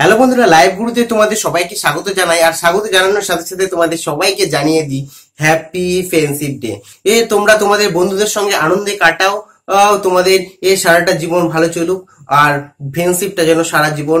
hello বন্ধুরা live গুরুতে তোমাদের সবাইকে স্বাগত জানাই আর স্বাগত জানানোর সাথে সাথে তোমাদের সবাইকে জানিয়ে দিই হ্যাপি ফ্রেন্ডশিপ ডে এ তোমরা তোমাদের বন্ধুদের সঙ্গে আনন্দে কাটাও তোমাদের এ সারাটা জীবন ভালো চলুক আর ফ্রেন্ডশিপটা যেন সারা জীবন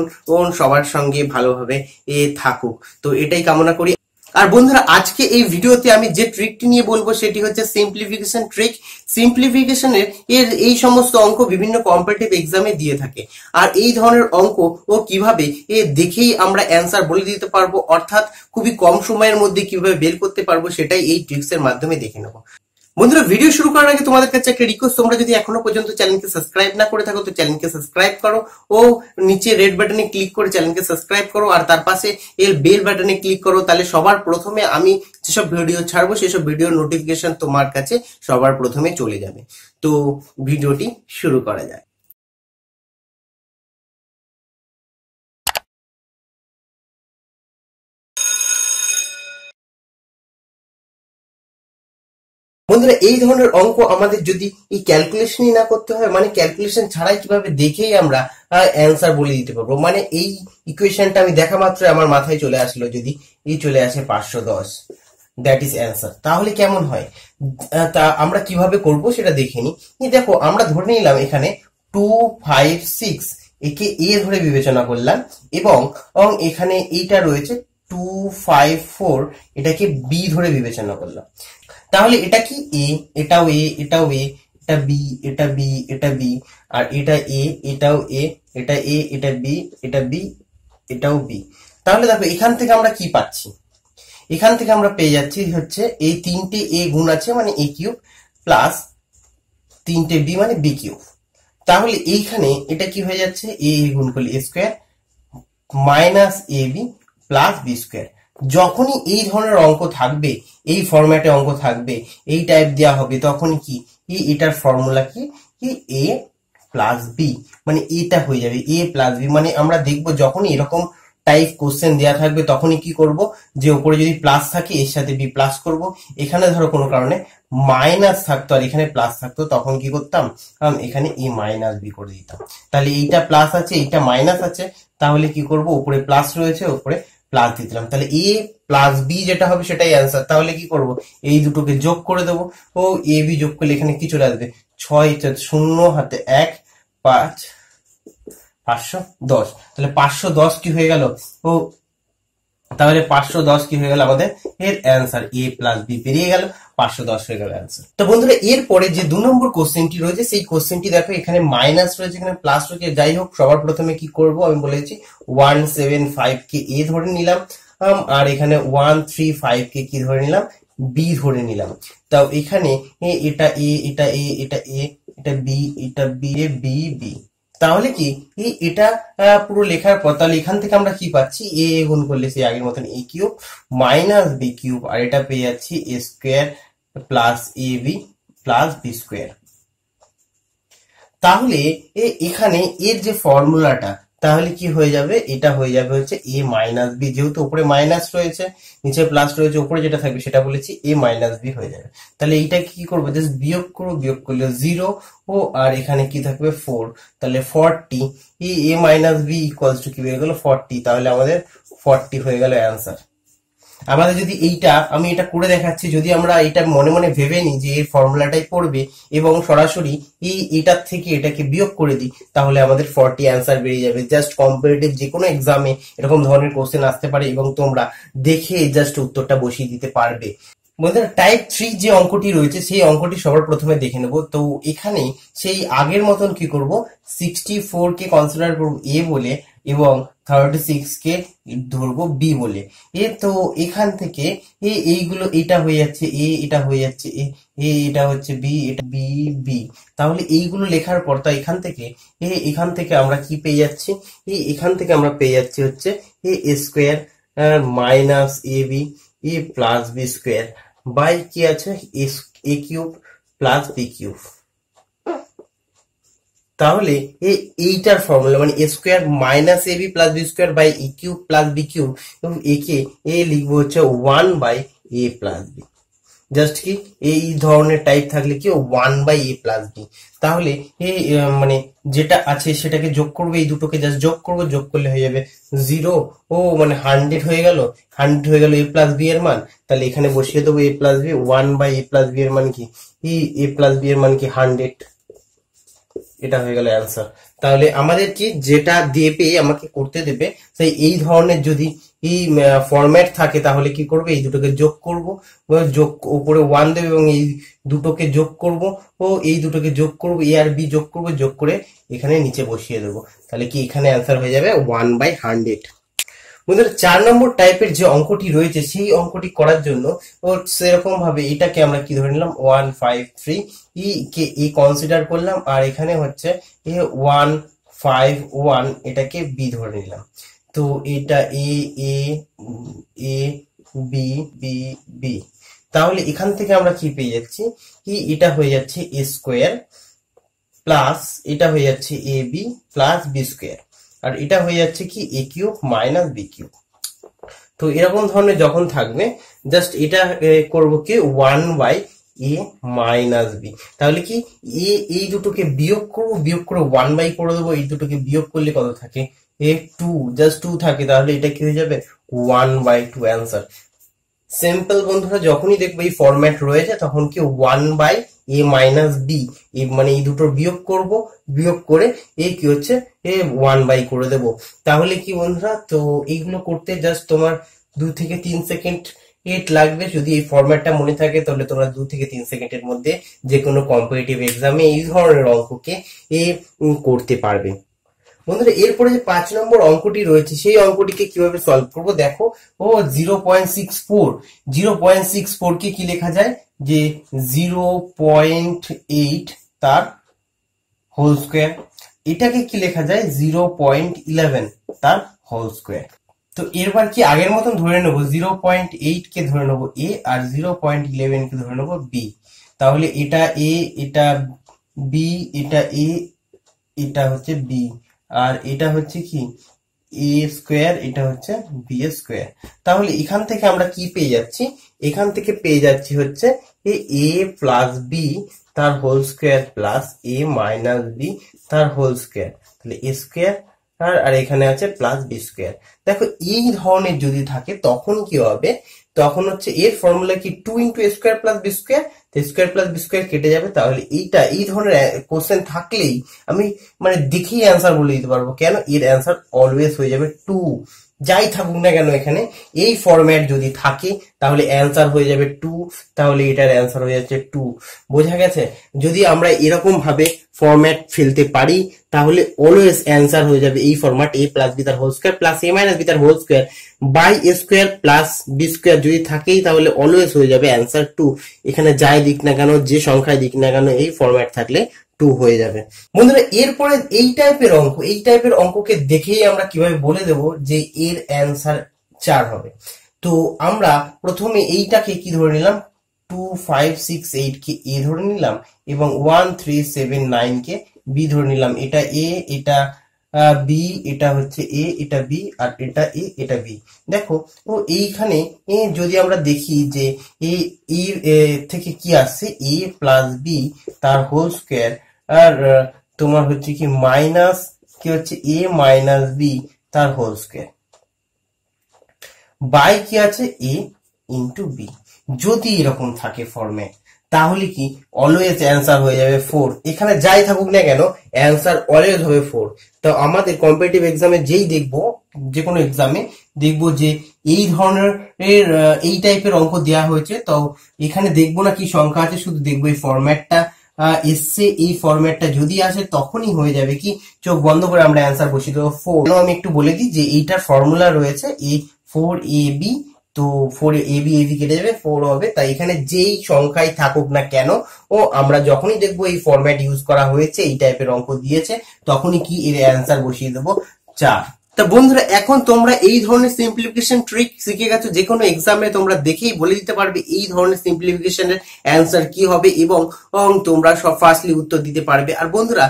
সবার সঙ্গে ভালোভাবে এ থাকুক তো এটাই কামনা করি আর বন্ধুরা আজকে এই ভিডিওতে আমি যে ট্রিকটি নিয়ে বলবো সেটি হচ্ছে সিম্পলিফিকেশন ট্রিক সিম্পলিফিকেশনের এর এই সমস্ত অঙ্ক বিভিন্ন কম্পিটিভ এক্সামে দিয়ে থাকে আর এই ধরনের অঙ্ক ও কিভাবে এ দেখেই আমরা অ্যান্সার বলে দিতে পারবো অর্থাৎ খুবই কম সময়ের মধ্যে কিভাবে বের করতে পারবো সেটাই এই ট্রিক্সের মাধ্যমে দেখে নেবো বন্ধুরা ভিডিও শুরু করার আগে তোমাদের কাছে একটা রিকোয়েস্ট তোমরা যদি এখনো পর্যন্ত চ্যানেলকে সাবস্ক্রাইব না করে থাকো তো চ্যানেলকে সাবস্ক্রাইব করো ও নিচে রেড বাটনে ক্লিক করে চ্যানেলকে সাবস্ক্রাইব করো আর তার পাশে এর বেল বাটনে ক্লিক করো তাহলে সবার প্রথমে আমি যেসব ভিডিও ছাড়বো সেসব ভিডিও নোটিফিকেশন তোমার কাছে সবার প্রথমে চলে যাবে তো ভিডিওটি শুরু করা যায় বন্ধুরা এই ধরনের অঙ্ক আমাদের যদি এই ক্যালকুলেশনই না করতে হয় মানে ক্যালকুলেশন ছাড়াই কিভাবে দেখেই আমরা অ্যান্সার বলে দিতে পারবো মানে এই ইকুয়েশনটা আমি দেখা মাত্র আমার মাথায় চলে আসলো যদি এই চলে আসে পাঁচশো দশ দ্যাট ইজ অ্যান্সার তাহলে কেমন হয় তা আমরা কিভাবে করব সেটা দেখে নিই দেখো আমরা ধরে নিলাম এখানে টু ফাইভ সিক্স একে এ ধরে বিবেচনা করলাম এবং এখানে এইটা রয়েছে টু ফাইভ ফোর এটাকে বি ধরে বিবেচনা করলাম তাহলে এটা কি এ এটাও এ এটাও এ এটা বি এটা বি এটা বি আর এটা এ এটাও এ এটা এ এটা বি এটা বি এটাও বি তাহলে দেখো এখান থেকে আমরা কি পাচ্ছি এখান থেকে আমরা পেয়ে যাচ্ছি হচ্ছে এই তিনটে এ গুণ আছে মানে এ কিউব প্লাস তিনটে বি মানে বি কিউব তাহলে এইখানে এটা কি হয়ে যাচ্ছে এ গুণ করলে A square minus A B plus B square যখনই এই ধরনের অঙ্ক থাকবে এই ফরম্যাটে অঙ্ক থাকবে এই টাইপ দেওয়া হবে তখন কি এটার ফর্মুলা কি কি এ প্লাস বি মানে এটা হয়ে যাবে এ প্লাস বি মানে আমরা দেখব যখনই এরকম টাইপ কোশ্চেন দেওয়া থাকবে তখনই কি করব যে ওপরে যদি প্লাস থাকে এর সাথে বি প্লাস করব এখানে ধরো কোনো কারণে মাইনাস থাকতো আর এখানে প্লাস থাকতো তখন কি করতাম এখানে এ মাইনাস বি করে দিতাম তাহলে এইটা প্লাস আছে এইটা মাইনাস আছে তাহলে কি করব উপরে প্লাস রয়েছে উপরে প্লাস দিলাম তাহলে এ প্লাস বি যেটা হবে সেটাই অ্যান্সার তাহলে কি করব এই দুটোকে যোগ করে দেবো ও এ বি যোগ করলে এখানে কি চলে আসবে ছয় শূন্য হাতে এক পাঁচ পাঁচশো দশ তাহলে পাঁচশো দশ কি হয়ে গেল ও তাহলে পাঁচশো দশ কি হয়ে গেল আমাদের এর অ্যান্সার এ প্লাস বি পেরিয়ে গেল পাঁচশো দশ হয়ে গেল অ্যান্সার তো বন্ধুরা এরপরে যে দু নম্বর কোশ্চেনটি রয়েছে সেই কোশ্চেনটি দেখো এখানে মাইনাস রয়েছে এখানে প্লাস রয়েছে যাই হোক সবার প্রথমে কি করব আমি বলেছি ওয়ান সেভেন ফাইভ কে এ ধরে নিলাম আর এখানে ওয়ান থ্রি ফাইভ কে কি ধরে নিলাম বি ধরে নিলাম তাও এখানে এটা এ এটা এ এটা এ এটা বি এটা বি এ বি বি তাহলে কি এটা পুরো লেখার পর তাহলে এখান থেকে আমরা কি পাচ্ছি এ গুণ করলে সেই আগের মতন A cube minus B cube আর এটা পেয়ে যাচ্ছি A square plus A B plus B square তাহলে এখানে এর যে ফর্মুলাটা তাহলে কি হয়ে যাবে এটা হয়ে যাবে হচ্ছে এ মাইনাস বি যেহেতু উপরে মাইনাস রয়েছে নিচে প্লাস রয়েছে উপরে যেটা থাকবে সেটা বলেছি এ মাইনাস বি হয়ে যাবে তাহলে এইটা কি করবো জাস্ট বিয়োগ করো বিয়োগ করলে জিরো ও আর এখানে কি থাকবে ফোর তাহলে ফর্টি এই A minus B equals to কি হয়ে গেল ফর্টি তাহলে আমাদের ফর্টি হয়ে গেল অ্যান্সার আমাদের যদি এইটা আমি এটা করে দেখাচ্ছি যদি আমরা এটা মনে মনে ভেবে নিই যে এই ফর্মুলাটাই পড়বে এবং সরাসরি এই এটার থেকে এটাকে বিয়োগ করে দিই তাহলে আমাদের ফর্টি অ্যান্সার বেরিয়ে যাবে জাস্ট কম্পিটিভ যে কোনো এক্সামে এরকম ধরনের কোশ্চেন আসতে পারে এবং তোমরা দেখে জাস্ট উত্তরটা বসিয়ে দিতে পারবে বন্ধুরা টাইপ থ্রি যে অঙ্কটি রয়েছে সেই অঙ্কটি সবার প্রথমে দেখে নেব তো এখানে সেই আগের মতন কি করব সিক্সটি ফোর কে কনসিডার করব এ বলে এবং থার্টি সিক্সকে ধরবো বি বলে এ তো এখান থেকে এ এইগুলো এটা হয়ে যাচ্ছে এ এটা হয়ে যাচ্ছে এ এ এটা হচ্ছে বি এটা বি বি তাহলে এইগুলো লেখার পর তা এখান থেকে এ এখান থেকে আমরা কি পেয়ে যাচ্ছি এ এখান থেকে আমরা পেয়ে যাচ্ছি হচ্ছে A square minus A B A plus B square by কি আছে A cube plus B cube তাহলে এইটার ফর্মুলা মানে e A square minus A B plus B square by E cube plus B cube এবং A A লিখবো হচ্ছে one by A plus B just কি এই ধরনের টাইপ থাকলে কি one by A plus B তাহলে এই মানে যেটা আছে সেটাকে যোগ করবো এই দুটোকে জাস্ট যোগ করবো যোগ করলে হয়ে যাবে জিরো ও মানে হান্ড্রেড হয়ে গেল হান্ড্রেড হয়ে গেল এ প্লাস বি এর মান তাহলে এখানে বসিয়ে দেবো A plus B one by A plus B এর মান কি এ প্লাস বি এর মান কি হান্ড্রেড এটা হয়ে গেল অ্যান্সার তাহলে আমাদের কি যেটা দেবে আমাকে করতে দেবে তাই এই ধরনের যদি এই ফরম্যাট থাকে তাহলে কি করবে এই দুটোকে যোগ করব যোগ উপরে ওয়ান দেবে এবং এই দুটোকে যোগ করব ও এই দুটোকে যোগ করব এ আর বি যোগ করব যোগ করে এখানে নিচে বসিয়ে দেবো তাহলে কি এখানে অ্যান্সার হয়ে যাবে ওয়ান বাই হান্ড্রেড বন্ধুরা চার নম্বর টাইপের যে অঙ্কটি রয়েছে সেই অঙ্কটি করার জন্য সেরকম ভাবে এটাকে আমরা কি ধরে নিলাম ওয়ান ফাইভ থ্রি ই কে এ কনসিডার করলাম আর এখানে হচ্ছে এ ওয়ান ফাইভ ওয়ান এটাকে বি ধরে নিলাম তো এটা A A A B B B তাহলে এখান থেকে আমরা কি পেয়ে যাচ্ছি কি e, এটা হয়ে যাচ্ছে এ স্কোয়ার প্লাস এটা হয়ে যাচ্ছে A B plus B square আর এটা হয়ে যাচ্ছে কি A cube minus B cube তো এরকম ধরনের যখন থাকবে জাস্ট এটা করব কি one by A minus B তাহলে কি এ এই দুটোকে বিয়োগ করবো বিয়োগ করে ওয়ান বাই করে দেবো এই দুটোকে বিয়োগ করলে কত থাকে এ টু জাস্ট টু থাকে তাহলে এটা কি হয়ে যাবে one by two answer simple বন্ধুরা যখনই দেখবে এই ফরম্যাট রয়েছে তখন কি one by A minus B মানে এই দুটো বিয়োগ করব বিয়োগ করে এ কি হচ্ছে এ ওয়ান বাই করে দেব তাহলে কি বন্ধুরা তো এইগুলো করতে জাস্ট তোমার দু থেকে তিন সেকেন্ড এট লাগবে যদি এই ফর্ম্যাটটা মনে থাকে তাহলে তোমরা দু থেকে তিন সেকেন্ডের মধ্যে যে কোনো কম্পিটিটিভ এক্সামে এই ধরনের অঙ্ককে এ করতে পারবে বন্ধুরা এরপরে যে পাঁচ নম্বর অঙ্কটি রয়েছে সেই অঙ্কটিকে কিভাবে সলভ করবো দেখো ও zero point six four zero point six four কে কি লেখা যায় যে জিরো পয়েন্ট এইট তার হোল স্কোয়ার এটাকে কি লেখা যায় জিরো পয়েন্ট ইলেভেন তার হোল স্কোয়ার তো এরপর কি আগের মতন ধরে নেবো জিরো পয়েন্ট এইট কে ধরে নেবো এ আর জিরো পয়েন্ট ইলেভেন কে ধরে নেবো বি তাহলে এটা এ এটা বি এটা এ এটা হচ্ছে বি আর এটা হচ্ছে কি এ স্কোয়ার এটা হচ্ছে বি স্কোয়ার তাহলে এখান থেকে আমরা কি পেয়ে যাচ্ছি এখান থেকে পেয়ে যাচ্ছি হচ্ছে এ এ প্লাস বি তার whole square plus A minus B তার হোল স্কোয়ার তাহলে এ স্কোয়ার আর এখানে আছে প্লাস বি স্কোয়ার দেখো এই ধরনের যদি থাকে তখন কি হবে তখন হচ্ছে এর ফর্মুলা কি two into square plus B square তো স্কোয়ার প্লাস বি স্কোয়ার কেটে যাবে তাহলে এইটা এই ধরনের কোশ্চেন থাকলেই আমি মানে দেখেই অ্যান্সার বলে দিতে পারবো কেন এর অ্যান্সার অলওয়েজ হয়ে যাবে টু যাই থাকুক না কেন এখানে এই ফরম্যাট যদি থাকে তাহলে অ্যান্সার হয়ে যাবে টু তাহলে এটার অ্যান্সার হয়ে যাচ্ছে টু বোঝা গেছে যদি আমরা এরকম ভাবে ফরম্যাট ফেলতে পারি তাহলে অলওয়েজ অ্যান্সার হয়ে যাবে এই ফরম্যাট এ প্লাস বি তার whole square plus A minus B তার whole square by A square plus B square যদি থাকেই তাহলে অলওয়েজ হয়ে যাবে অ্যান্সার টু এখানে যাই দিক না কেন যে সংখ্যায় দিক না কেন এই ফরম্যাট থাকলে টু হয়ে যাবে বন্ধুরা এরপরে এই টাইপের অঙ্ক এই টাইপের অঙ্ককে দেখেই আমরা কিভাবে বলে দেব যে এর অ্যান্সার চার হবে তো আমরা প্রথমে এইটাকে কি ধরে নিলাম টু ফাইভ সিক্স এইট কে এ ধরে নিলাম এবং ওয়ান থ্রি সেভেন নাইন কে বি ধরে নিলাম এটা এ এটা বি এটা হচ্ছে এ এটা বি আর এটা এ এটা বি দেখো ও এইখানে এ যদি আমরা দেখি যে এ থেকে কি আসছে এ প্লাস বি তার হোল স্কোয়ার আর তোমার হচ্ছে কি মাইনাস কি হচ্ছে এ মাইনাস বি তার হোল স্কোয়ার বাই কি আছে এ ইন্টু বি যদি এরকম থাকে ফর্মে তাহলে কি অলওয়েজ অ্যান্সার হয়ে যাবে ফোর এখানে যাই থাকুক না কেন অ্যান্সার অলওয়েজ হবে ফোর তো আমাদের কম্পিটিটিভ এক্সামে যেই দেখবো যে কোনো এক্সামে দেখবো যে এই ধরনের এই টাইপের অঙ্ক দেওয়া হয়েছে তো এখানে দেখবো না কি সংখ্যা আছে শুধু দেখবো এই ফরম্যাটটা এসছে এই ফর্ম্যাটটা যদি আসে তখনই হয়ে যাবে কি চোখ বন্ধ করে আমরা অ্যান্সার বসি তো ফোর আমি একটু বলে দিই যে এইটার ফর্মুলা রয়েছে এ ফোর এ বি তো ফোর এ বি এবি কেটে যাবে ফোর হবে তাই এখানে যেই সংখ্যাই থাকুক না কেন ও আমরা যখনই দেখবো এই ফর্ম্যাট ইউজ করা হয়েছে এই টাইপের অঙ্ক দিয়েছে তখনই কি এর অ্যান্সার বসিয়ে দেবো চার তা বন্ধুরা এখন তোমরা এই ধরনের সিম্পলিফিকেশন ট্রিক শিখে গেছো যে কোনো এক্সামে তোমরা দেখেই বলে দিতে পারবে এই ধরনের সিম্পলিফিকেশনের অ্যান্সার কি হবে এবং তোমরা সব ফার্স্টলি উত্তর দিতে পারবে আর বন্ধুরা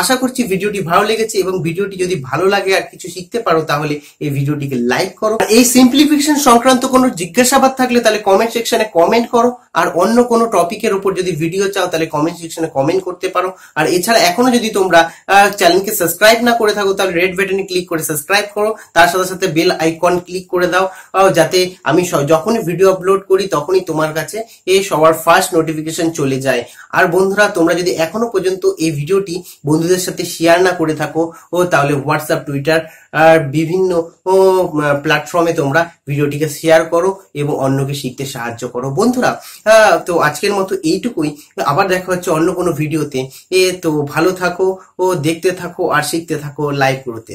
আশা করছি ভিডিওটি ভালো লেগেছে এবং ভিডিওটি যদি ভালো লাগে আর কিছু শিখতে পারো তাহলে এই ভিডিওটিকে লাইক করো এই সিম্পলিফিকেশন সংক্রান্ত কোনো জিজ্ঞাসাবাদ থাকলে তাহলে কমেন্ট সেকশনে কমেন্ট করো আর অন্য কোনো টপিকের উপর যদি ভিডিও চাও তাহলে কমেন্ট সেকশনে কমেন্ট করতে পারো আর এছাড়া এখনো যদি তোমরা চ্যানেলকে সাবস্ক্রাইব না করে থাকো তাহলে রেড বাটনে ক্লিক করে করে সাবস্ক্রাইব করো তার সাথে সাথে বেল আইকন ক্লিক করে দাও যাতে আমি যখনই ভিডিও আপলোড করি তখনই তোমার কাছে এই সবার ফার্স্ট নোটিফিকেশন চলে যায় আর বন্ধুরা তোমরা যদি এখনো পর্যন্ত এই ভিডিওটি বন্ধুদের সাথে শেয়ার না করে থাকো ও তাহলে হোয়াটসঅ্যাপ টুইটার আর বিভিন্ন প্ল্যাটফর্মে তোমরা ভিডিওটিকে শেয়ার করো এবং অন্যকে শিখতে সাহায্য করো বন্ধুরা তো আজকের মতো এইটুকুই আবার দেখা হচ্ছে অন্য কোনো ভিডিওতে এ তো ভালো থাকো ও দেখতে থাকো আর শিখতে থাকো লাইভ করতে